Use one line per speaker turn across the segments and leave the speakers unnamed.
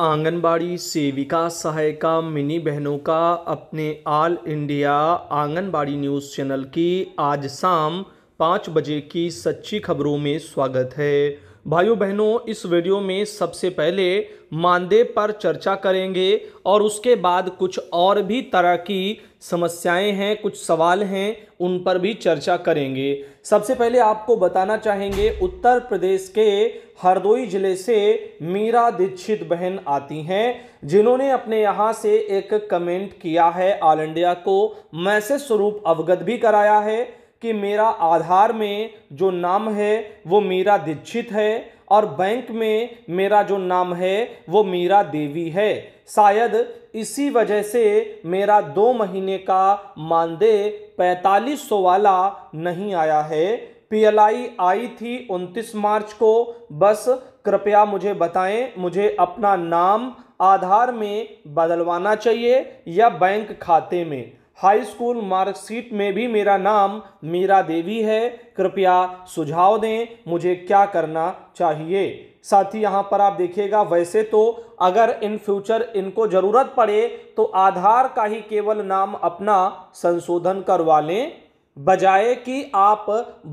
आंगनबाड़ी सेविका सहायिका मिनी बहनों का अपने all India Anganwadi news channel की आज शाम पाँच बजे की सच्ची खबरों में स्वागत है भाइयों बहनों इस वीडियो में सबसे पहले मानदेय पर चर्चा करेंगे और उसके बाद कुछ और भी तरह की समस्याएं हैं कुछ सवाल हैं उन पर भी चर्चा करेंगे सबसे पहले आपको बताना चाहेंगे उत्तर प्रदेश के हरदोई जिले से मीरा दीक्षित बहन आती हैं जिन्होंने अपने यहाँ से एक कमेंट किया है ऑल इंडिया को मैसेज स्वरूप अवगत भी कराया है कि मेरा आधार में जो नाम है वो मीरा दीक्षित है और बैंक में मेरा जो नाम है वो मीरा देवी है शायद इसी वजह से मेरा दो महीने का मानदेय पैंतालीस सौ वाला नहीं आया है पीएलआई आई थी 29 मार्च को बस कृपया मुझे बताएं मुझे अपना नाम आधार में बदलवाना चाहिए या बैंक खाते में हाई स्कूल मार्कशीट में भी मेरा नाम मीरा देवी है कृपया सुझाव दें मुझे क्या करना चाहिए साथ ही यहाँ पर आप देखिएगा वैसे तो अगर इन फ्यूचर इनको ज़रूरत पड़े तो आधार का ही केवल नाम अपना संशोधन करवा लें बजाय कि आप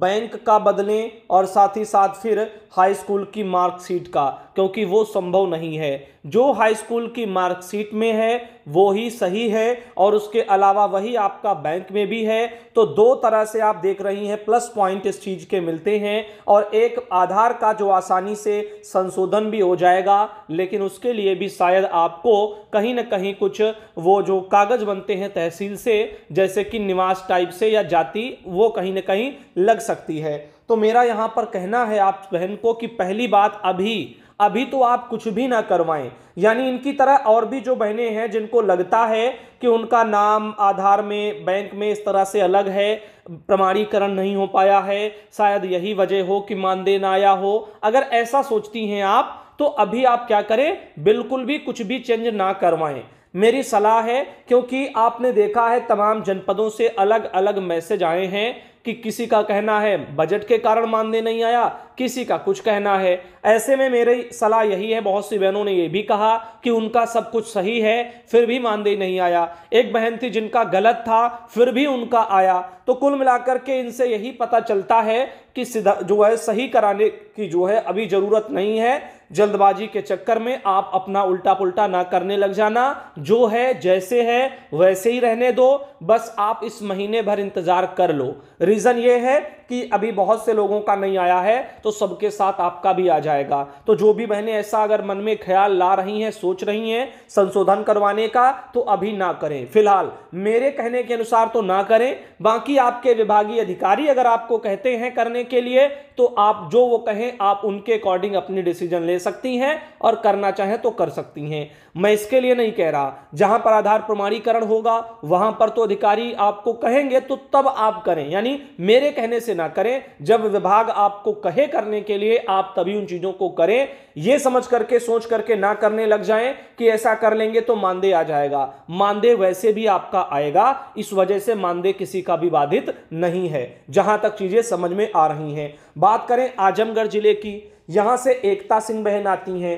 बैंक का बदलें और साथ ही साथ फिर हाई स्कूल की मार्कशीट का क्योंकि वो संभव नहीं है जो हाई स्कूल की मार्कशीट में है वो ही सही है और उसके अलावा वही आपका बैंक में भी है तो दो तरह से आप देख रही हैं प्लस पॉइंट इस चीज़ के मिलते हैं और एक आधार का जो आसानी से संशोधन भी हो जाएगा लेकिन उसके लिए भी शायद आपको कहीं ना कहीं कुछ वो जो कागज़ बनते हैं तहसील से जैसे कि निवास टाइप से या जाति वो कहीं ना कहीं लग सकती है तो मेरा यहाँ पर कहना है आप बहन को कि पहली बात अभी अभी तो आप कुछ भी ना करवाएं यानी इनकी तरह और भी जो बहनें हैं जिनको लगता है कि उनका नाम आधार में बैंक में इस तरह से अलग है प्रमाणीकरण नहीं हो पाया है शायद यही वजह हो कि मानदेय ना आया हो अगर ऐसा सोचती हैं आप तो अभी आप क्या करें बिल्कुल भी कुछ भी चेंज ना करवाएं मेरी सलाह है क्योंकि आपने देखा है तमाम जनपदों से अलग अलग मैसेज आए हैं कि किसी का कहना है बजट के कारण मानदेय नहीं आया किसी का कुछ कहना है ऐसे में मेरी सलाह यही है बहुत सी बहनों ने यह भी कहा कि उनका सब कुछ सही है फिर भी मानदेय नहीं आया एक बहन थी जिनका गलत था फिर भी उनका आया तो कुल मिलाकर के इनसे यही पता चलता है कि सीधा जो है सही कराने की जो है अभी ज़रूरत नहीं है जल्दबाजी के चक्कर में आप अपना उल्टा पुल्टा ना करने लग जाना जो है जैसे है वैसे ही रहने दो बस आप इस महीने भर इंतज़ार कर लो रीज़न ये है कि अभी बहुत से लोगों का नहीं आया है तो सबके साथ आपका भी आ जाएगा तो जो भी बहनें ऐसा अगर मन में ख्याल ला रही हैं सोच रही हैं संशोधन करवाने का तो अभी ना करें फिलहाल मेरे कहने के अनुसार तो ना करें बाकी आपके विभागीय अधिकारी अगर आपको कहते हैं करने के लिए तो आप जो वो कहें आप उनके अकॉर्डिंग अपनी डिसीजन ले सकती हैं और करना चाहें तो कर सकती हैं मैं इसके लिए नहीं कह रहा जहां पर आधार प्रमाणीकरण होगा वहां पर तो अधिकारी आपको कहेंगे तो तब आप करें यानी मेरे कहने से ना करें जब विभाग आपको कहे करने के लिए आप तभी उन चीजों को करें यह समझ करके सोच करके ना करने लग जाएं कि ऐसा कर लेंगे तो मानदेय आ जाएगा मानदेय वैसे भी आपका आएगा इस वजह से मानदेय किसी का भी बाधित नहीं है जहां तक चीजें समझ में आ रही हैं बात करें आजमगढ़ जिले की यहां से एकता सिंह बहन आती हैं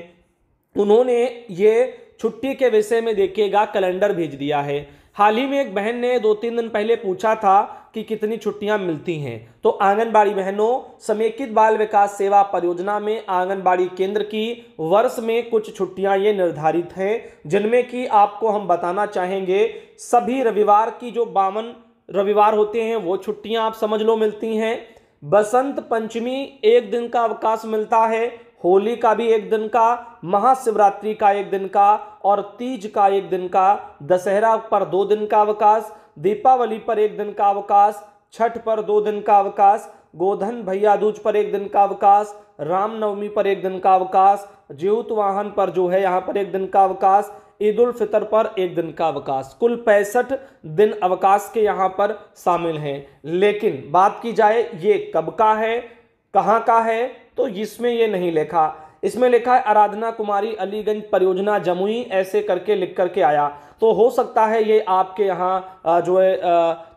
उन्होंने ये छुट्टी के विषय में देखिएगा कैलेंडर भेज दिया है हाल ही में एक बहन ने दो तीन दिन पहले पूछा था कि कितनी छुट्टियां मिलती हैं तो आंगनबाड़ी बहनों समेकित बाल विकास सेवा परियोजना में आंगनबाड़ी केंद्र की वर्ष में कुछ छुट्टियां ये निर्धारित हैं जिनमें कि आपको हम बताना चाहेंगे सभी रविवार की जो बावन रविवार होते हैं वो छुट्टियां आप समझ लो मिलती हैं बसंत पंचमी एक दिन का अवकाश मिलता है होली का भी एक दिन का महाशिवरात्रि का एक दिन का और तीज का एक दिन का दशहरा पर दो दिन का अवकाश दीपावली पर एक दिन का अवकाश छठ पर दो दिन का अवकाश गोधन भैया दूज पर एक दिन का अवकाश रामनवमी पर एक दिन का अवकाश ज्योत वाहन पर जो है यहाँ पर एक दिन का अवकाश ईद उल फितर पर एक दिन का अवकाश कुल पैंसठ दिन अवकाश के यहाँ पर शामिल हैं लेकिन बात की जाए ये कब का है कहाँ का है तो इसमें ये नहीं लिखा इसमें लिखा है आराधना कुमारी अलीगंज परियोजना जमुई ऐसे करके लिख करके आया तो हो सकता है ये आपके यहाँ जो है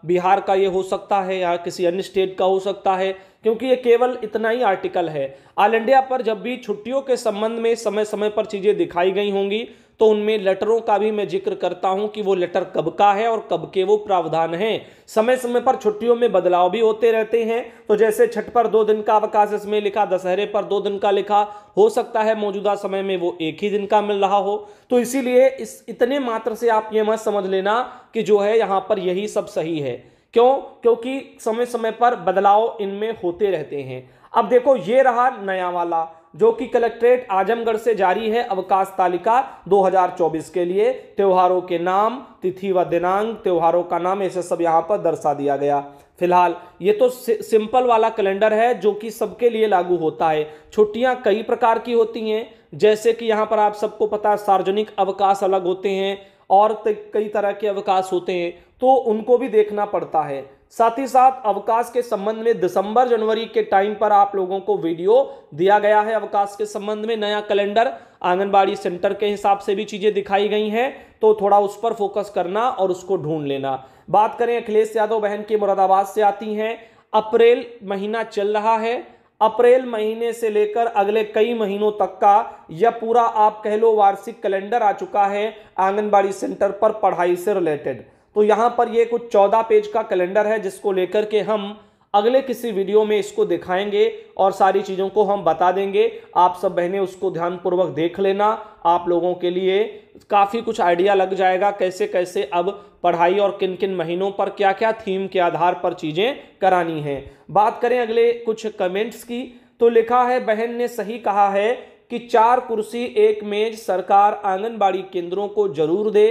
बिहार का ये हो सकता है या किसी अन्य स्टेट का हो सकता है क्योंकि ये केवल इतना ही आर्टिकल है ऑल इंडिया पर जब भी छुट्टियों के संबंध में समय समय पर चीज़ें दिखाई गई होंगी तो उनमें लेटरों का भी मैं जिक्र करता हूं कि वो लेटर कब का है और कब के वो प्रावधान हैं समय समय पर छुट्टियों में बदलाव भी होते रहते हैं तो जैसे छठ पर दो दिन का अवकाश इसमें लिखा दशहरे पर दो दिन का लिखा हो सकता है मौजूदा समय में वो एक ही दिन का मिल रहा हो तो इसीलिए इस इतने मात्र से आप ये मत समझ लेना कि जो है यहाँ पर यही सब सही है क्यों क्योंकि समय समय पर बदलाव इनमें होते रहते हैं अब देखो ये रहा नया वाला जो कि कलेक्ट्रेट आजमगढ़ से जारी है अवकाश तालिका 2024 के लिए त्योहारों के नाम तिथि व दिनांक त्योहारों का नाम ऐसे सब यहाँ पर दर्शा दिया गया फिलहाल ये तो सिंपल वाला कैलेंडर है जो कि सबके लिए लागू होता है छुट्टियां कई प्रकार की होती हैं जैसे कि यहाँ पर आप सबको पता सार्वजनिक अवकाश अलग होते हैं और कई तरह के अवकाश होते हैं तो उनको भी देखना पड़ता है साथ ही साथ अवकाश के संबंध में दिसंबर जनवरी के टाइम पर आप लोगों को वीडियो दिया गया है अवकाश के संबंध में नया कैलेंडर आंगनबाड़ी सेंटर के हिसाब से भी चीज़ें दिखाई गई हैं तो थोड़ा उस पर फोकस करना और उसको ढूंढ लेना बात करें अखिलेश यादव बहन की मुरादाबाद से आती हैं अप्रैल महीना चल रहा है अप्रैल महीने से लेकर अगले कई महीनों तक का यह पूरा आप कह लो वार्षिक कैलेंडर आ चुका है आंगनबाड़ी सेंटर पर पढ़ाई से रिलेटेड तो यहां पर ये कुछ चौदह पेज का कैलेंडर है जिसको लेकर के हम अगले किसी वीडियो में इसको दिखाएंगे और सारी चीज़ों को हम बता देंगे आप सब बहनें उसको ध्यानपूर्वक देख लेना आप लोगों के लिए काफ़ी कुछ आइडिया लग जाएगा कैसे कैसे अब पढ़ाई और किन किन महीनों पर क्या क्या थीम के आधार पर चीज़ें करानी हैं बात करें अगले कुछ कमेंट्स की तो लिखा है बहन ने सही कहा है कि चार कुर्सी एक मेज सरकार आंगनबाड़ी केंद्रों को जरूर दे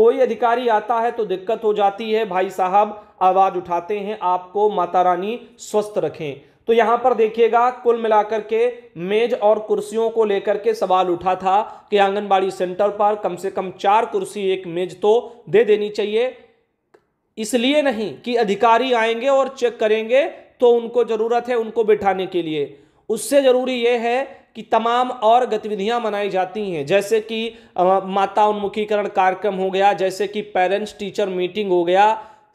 कोई अधिकारी आता है तो दिक्कत हो जाती है भाई साहब आवाज़ उठाते हैं आपको माता रानी स्वस्थ रखें तो यहां पर देखिएगा कुल मिलाकर के मेज और कुर्सियों को लेकर के सवाल उठा था कि आंगनबाड़ी सेंटर पर कम से कम चार कुर्सी एक मेज तो दे देनी चाहिए इसलिए नहीं कि अधिकारी आएंगे और चेक करेंगे तो उनको ज़रूरत है उनको बिठाने के लिए उससे ज़रूरी यह है कि तमाम और गतिविधियां मनाई जाती हैं जैसे कि माता उन्मुखीकरण कार्यक्रम हो गया जैसे कि पेरेंट्स टीचर मीटिंग हो गया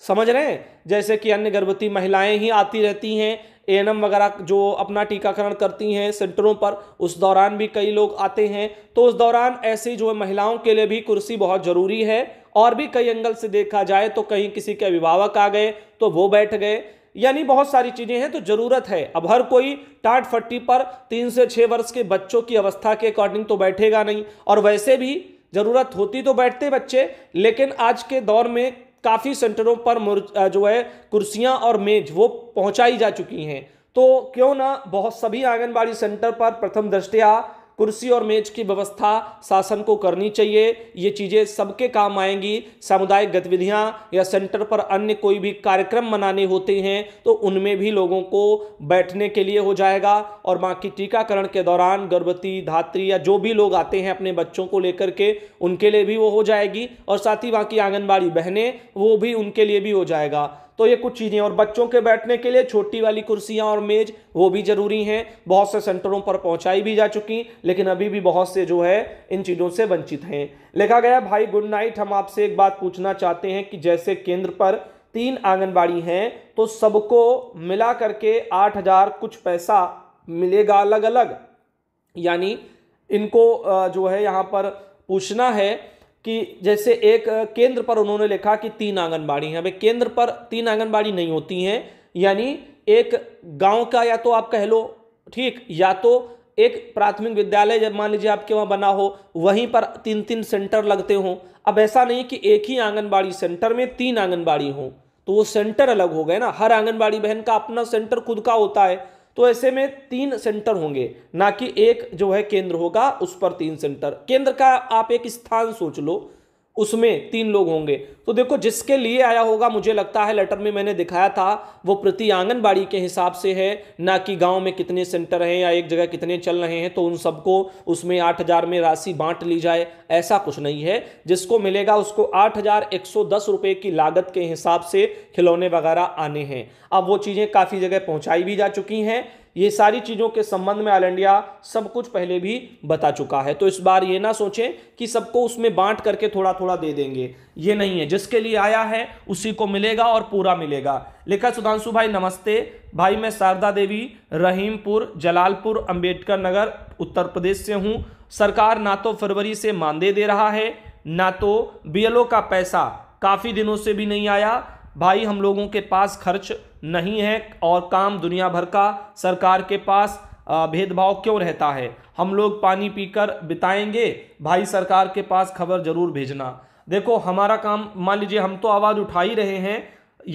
समझ रहे हैं जैसे कि अन्य गर्भवती महिलाएं ही आती रहती हैं एएनएम वगैरह जो अपना टीकाकरण करती हैं सेंटरों पर उस दौरान भी कई लोग आते हैं तो उस दौरान ऐसी जो है महिलाओं के लिए भी कुर्सी बहुत ज़रूरी है और भी कई एंगल से देखा जाए तो कहीं किसी के अभिभावक आ गए तो वो बैठ गए यानी बहुत सारी चीज़ें हैं तो ज़रूरत है अब हर कोई टाट फट्टी पर तीन से छः वर्ष के बच्चों की अवस्था के अकॉर्डिंग तो बैठेगा नहीं और वैसे भी ज़रूरत होती तो बैठते बच्चे लेकिन आज के दौर में काफ़ी सेंटरों पर जो है कुर्सियां और मेज वो पहुंचाई जा चुकी हैं तो क्यों ना बहुत सभी आंगनबाड़ी सेंटर पर प्रथम दृष्टया कुर्सी और मेज की व्यवस्था शासन को करनी चाहिए ये चीज़ें सबके काम आएंगी सामुदायिक गतिविधियाँ या सेंटर पर अन्य कोई भी कार्यक्रम मनाने होते हैं तो उनमें भी लोगों को बैठने के लिए हो जाएगा और बाकी टीकाकरण के दौरान गर्भवती धात्री या जो भी लोग आते हैं अपने बच्चों को लेकर के उनके लिए भी वो हो जाएगी और साथ ही बाकी आंगनबाड़ी बहनें वो भी उनके लिए भी हो जाएगा तो ये कुछ चीज़ें और बच्चों के बैठने के लिए छोटी वाली कुर्सियाँ और मेज़ वो भी ज़रूरी हैं बहुत से सेंटरों पर पहुँचाई भी जा चुकी लेकिन अभी भी बहुत से जो है इन चीज़ों से वंचित हैं लिखा गया भाई गुड नाइट हम आपसे एक बात पूछना चाहते हैं कि जैसे केंद्र पर तीन आंगनबाड़ी हैं तो सबको मिला करके आठ हज़ार कुछ पैसा मिलेगा अलग अलग यानी इनको जो है यहाँ पर पूछना है कि जैसे एक केंद्र पर उन्होंने लिखा कि तीन आंगनबाड़ी हैं भाई केंद्र पर तीन आंगनबाड़ी नहीं होती हैं यानी एक गांव का या तो आप कह लो ठीक या तो एक प्राथमिक विद्यालय जब मान लीजिए आपके वहाँ बना हो वहीं पर तीन तीन सेंटर लगते हों अब ऐसा नहीं कि एक ही आंगनबाड़ी सेंटर में तीन आंगनबाड़ी हों तो वो सेंटर अलग हो गए ना हर आंगनबाड़ी बहन का अपना सेंटर खुद का होता है तो ऐसे में तीन सेंटर होंगे ना कि एक जो है केंद्र होगा उस पर तीन सेंटर केंद्र का आप एक स्थान सोच लो उसमें तीन लोग होंगे तो देखो जिसके लिए आया होगा मुझे लगता है लेटर में मैंने दिखाया था वो प्रति आंगनबाड़ी के हिसाब से है ना कि गांव में कितने सेंटर हैं या एक जगह कितने चल रहे हैं तो उन सबको उसमें आठ हजार में राशि बांट ली जाए ऐसा कुछ नहीं है जिसको मिलेगा उसको आठ हजार एक सौ दस रुपये की लागत के हिसाब से खिलौने वगैरह आने हैं अब वो चीज़ें काफ़ी जगह पहुँचाई भी जा चुकी हैं ये सारी चीज़ों के संबंध में ऑल इंडिया सब कुछ पहले भी बता चुका है तो इस बार ये ना सोचें कि सबको उसमें बांट करके थोड़ा थोड़ा दे देंगे ये नहीं है जिसके लिए आया है उसी को मिलेगा और पूरा मिलेगा लिखा सुधांशु भाई नमस्ते भाई मैं शारदा देवी रहीमपुर जलालपुर अम्बेडकर नगर उत्तर प्रदेश से हूँ सरकार ना तो फरवरी से मानदेय दे रहा है ना तो बी का पैसा काफ़ी दिनों से भी नहीं आया भाई हम लोगों के पास खर्च नहीं है और काम दुनिया भर का सरकार के पास भेदभाव क्यों रहता है हम लोग पानी पीकर बिताएंगे भाई सरकार के पास खबर ज़रूर भेजना देखो हमारा काम मान लीजिए हम तो आवाज़ उठा ही रहे हैं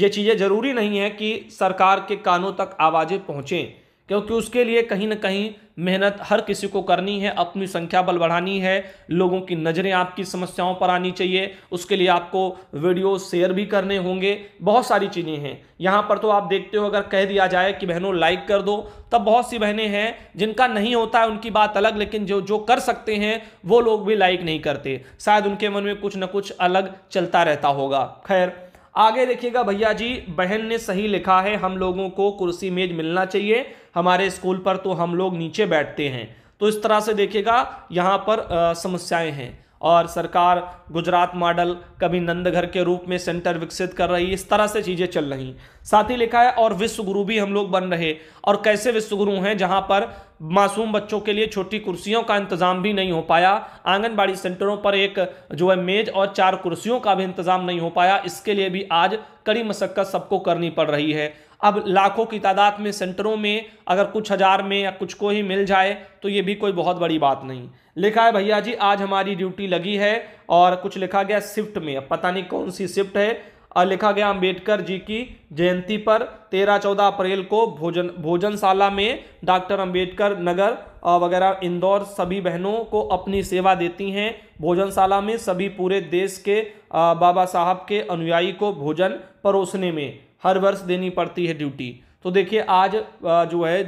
ये चीज़ें ज़रूरी नहीं है कि सरकार के कानों तक आवाज़ें पहुँचें क्योंकि उसके लिए कहीं ना कहीं मेहनत हर किसी को करनी है अपनी संख्या बल बढ़ानी है लोगों की नज़रें आपकी समस्याओं पर आनी चाहिए उसके लिए आपको वीडियो शेयर भी करने होंगे बहुत सारी चीज़ें हैं यहाँ पर तो आप देखते हो अगर कह दिया जाए कि बहनों लाइक कर दो तब बहुत सी बहनें हैं जिनका नहीं होता है उनकी बात अलग लेकिन जो जो कर सकते हैं वो लोग भी लाइक नहीं करते शायद उनके मन में कुछ ना कुछ अलग चलता रहता होगा खैर आगे देखिएगा भैया जी बहन ने सही लिखा है हम लोगों को कुर्सी मेज मिलना चाहिए हमारे स्कूल पर तो हम लोग नीचे बैठते हैं तो इस तरह से देखिएगा यहाँ पर समस्याएं हैं और सरकार गुजरात मॉडल कभी नंदघर के रूप में सेंटर विकसित कर रही है इस तरह से चीज़ें चल रही साथ ही लिखा है और विश्वगुरु भी हम लोग बन रहे और कैसे विश्वगुरु हैं जहाँ पर मासूम बच्चों के लिए छोटी कुर्सियों का इंतज़ाम भी नहीं हो पाया आंगनबाड़ी सेंटरों पर एक जो है मेज़ और चार कुर्सियों का भी इंतज़ाम नहीं हो पाया इसके लिए भी आज कड़ी मशक्क़त सबको करनी पड़ रही है अब लाखों की तादाद में सेंटरों में अगर कुछ हज़ार में या कुछ को ही मिल जाए तो ये भी कोई बहुत बड़ी बात नहीं लिखा है भैया जी आज हमारी ड्यूटी लगी है और कुछ लिखा गया शिफ्ट में अब पता नहीं कौन सी शिफ्ट है और लिखा गया अंबेडकर जी की जयंती पर तेरह चौदह अप्रैल को भोजन भोजनशाला में डॉक्टर अंबेडकर नगर वगैरह इंदौर सभी बहनों को अपनी सेवा देती हैं भोजनशाला में सभी पूरे देश के बाबा साहब के अनुयायी को भोजन परोसने में हर वर्ष देनी पड़ती है ड्यूटी तो देखिए आज जो है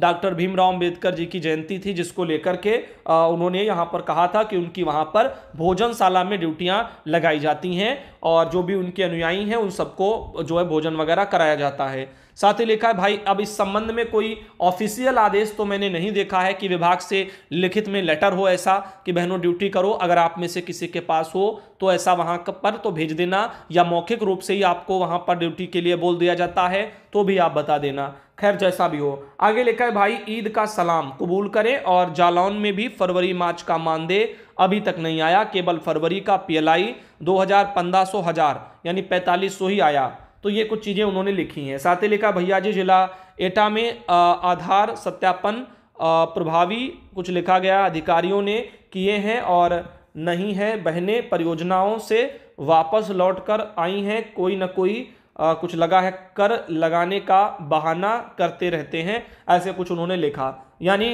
डॉक्टर भीमराव अम्बेडकर जी की जयंती थी जिसको लेकर के उन्होंने यहाँ पर कहा था कि उनकी वहाँ पर भोजनशाला में ड्यूटियाँ लगाई जाती हैं और जो भी उनके अनुयायी हैं उन सबको जो है भोजन वगैरह कराया जाता है साथ ही लिखा है भाई अब इस संबंध में कोई ऑफिशियल आदेश तो मैंने नहीं देखा है कि विभाग से लिखित में लेटर हो ऐसा कि बहनों ड्यूटी करो अगर आप में से किसी के पास हो तो ऐसा वहाँ पर तो भेज देना या मौखिक रूप से ही आपको वहाँ पर ड्यूटी के लिए बोल दिया जाता है तो भी आप बता देना खैर जैसा भी हो आगे लिखा है भाई ईद का सलाम कबूल करें और जालौन में भी फरवरी मार्च का मानदेय अभी तक नहीं आया केवल फरवरी का पी एल आई दो हज़ार पंद्रह सौ हज़ार यानी पैंतालीस सौ ही आया तो ये कुछ चीज़ें उन्होंने लिखी हैं साथ ही लिखा भैया जी जिला एटा में आधार सत्यापन प्रभावी कुछ लिखा गया अधिकारियों ने किए हैं और नहीं है बहनें परियोजनाओं से वापस लौटकर आई हैं कोई ना कोई आ, कुछ लगा है कर लगाने का बहाना करते रहते हैं ऐसे कुछ उन्होंने लिखा यानी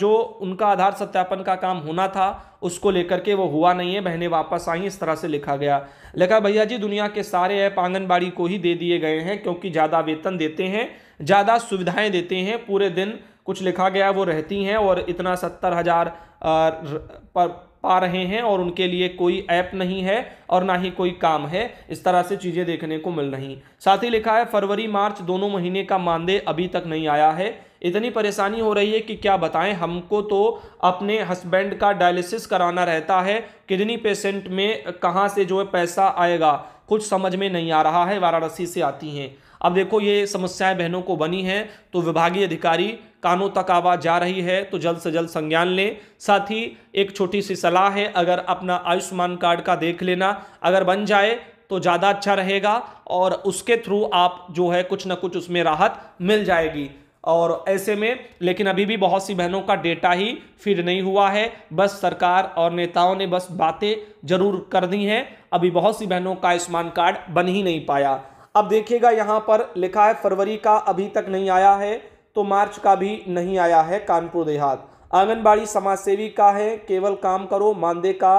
जो उनका आधार सत्यापन का काम होना था उसको लेकर के वो हुआ नहीं है बहनें वापस आई इस तरह से लिखा गया लिखा भैया जी दुनिया के सारे ऐप आंगनबाड़ी को ही दे दिए गए हैं क्योंकि ज़्यादा वेतन देते हैं ज़्यादा सुविधाएं देते हैं पूरे दिन कुछ लिखा गया वो रहती हैं और इतना सत्तर हज़ार पर पा रहे हैं और उनके लिए कोई ऐप नहीं है और ना ही कोई काम है इस तरह से चीज़ें देखने को मिल रही साथ ही लिखा है फरवरी मार्च दोनों महीने का मानदेय अभी तक नहीं आया है इतनी परेशानी हो रही है कि क्या बताएं हमको तो अपने हस्बैंड का डायलिसिस कराना रहता है किडनी पेशेंट में कहाँ से जो है पैसा आएगा कुछ समझ में नहीं आ रहा है वाराणसी से आती हैं अब देखो ये समस्याएं बहनों को बनी हैं तो विभागीय अधिकारी कानों तक आवाज़ जा रही है तो जल्द से जल्द संज्ञान लें साथ ही एक छोटी सी सलाह है अगर अपना आयुष्मान कार्ड का देख लेना अगर बन जाए तो ज़्यादा अच्छा रहेगा और उसके थ्रू आप जो है कुछ ना कुछ उसमें राहत मिल जाएगी और ऐसे में लेकिन अभी भी बहुत सी बहनों का डेटा ही फिर नहीं हुआ है बस सरकार और नेताओं ने बस बातें जरूर कर दी हैं अभी बहुत सी बहनों का आयुष्मान कार्ड बन ही नहीं पाया अब देखिएगा यहाँ पर लिखा है फरवरी का अभी तक नहीं आया है तो मार्च का भी नहीं आया है कानपुर देहात आंगनबाड़ी समाज सेवी का है केवल काम करो मानदेय का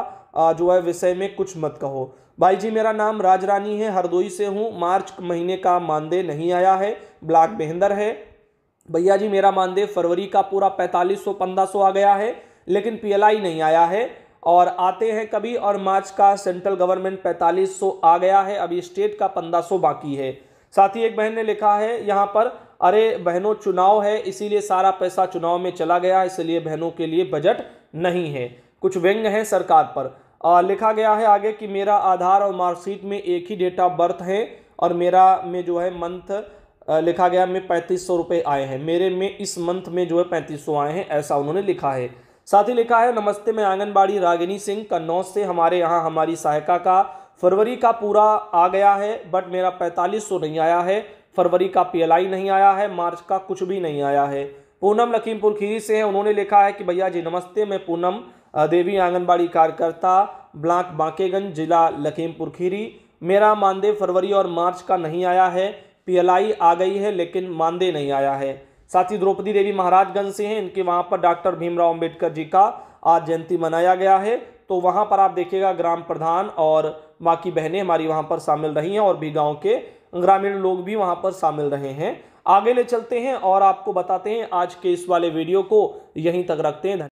जो है विषय में कुछ मत कहो भाई जी मेरा नाम राजरानी है हरदोई से हूँ मार्च महीने का मानदेय नहीं आया है ब्लॉक बेहंदर है भैया जी मेरा मानदेय फरवरी का पूरा पैंतालीस सौ पंद्रह सौ आ गया है लेकिन पीएलआई नहीं आया है और आते हैं कभी और मार्च का सेंट्रल गवर्नमेंट पैंतालीस सौ आ गया है अभी स्टेट का पंद्रह सौ बाकी है साथ ही एक बहन ने लिखा है यहाँ पर अरे बहनों चुनाव है इसीलिए सारा पैसा चुनाव में चला गया इसलिए बहनों के लिए बजट नहीं है कुछ व्यंग हैं सरकार पर आ, लिखा गया है आगे कि मेरा आधार और मार्कशीट में एक ही डेट ऑफ बर्थ है और मेरा में जो है मंथ लिखा गया में पैंतीस सौ रुपये आए हैं मेरे में इस मंथ में जो है पैंतीस सौ आए हैं ऐसा उन्होंने लिखा है साथ ही लिखा है नमस्ते मैं आंगनबाड़ी रागिनी सिंह कन्नौज से हमारे यहाँ हमारी सहायिका का फरवरी का पूरा आ गया है बट मेरा पैंतालीस सौ नहीं आया है फरवरी का पीएलआई नहीं आया है मार्च का कुछ भी नहीं आया है पूनम लखीमपुर खीरी से हैं उन्होंने लिखा है कि भैया जी नमस्ते मैं पूनम देवी आंगनबाड़ी कार्यकर्ता ब्लाक बांकेगंज जिला लखीमपुर खीरी मेरा मानदेय फरवरी और मार्च का नहीं आया है पीएलआई आ गई है लेकिन मानदेय नहीं आया है साथ ही द्रौपदी देवी महाराजगंज से हैं इनके वहाँ पर डॉक्टर भीमराव अम्बेडकर जी का आज जयंती मनाया गया है तो वहाँ पर आप देखिएगा ग्राम प्रधान और माँ की बहनें हमारी वहाँ पर शामिल रही हैं और भी गाँव के ग्रामीण लोग भी वहाँ पर शामिल रहे हैं आगे ले चलते हैं और आपको बताते हैं आज के इस वाले वीडियो को यहीं तक रखते हैं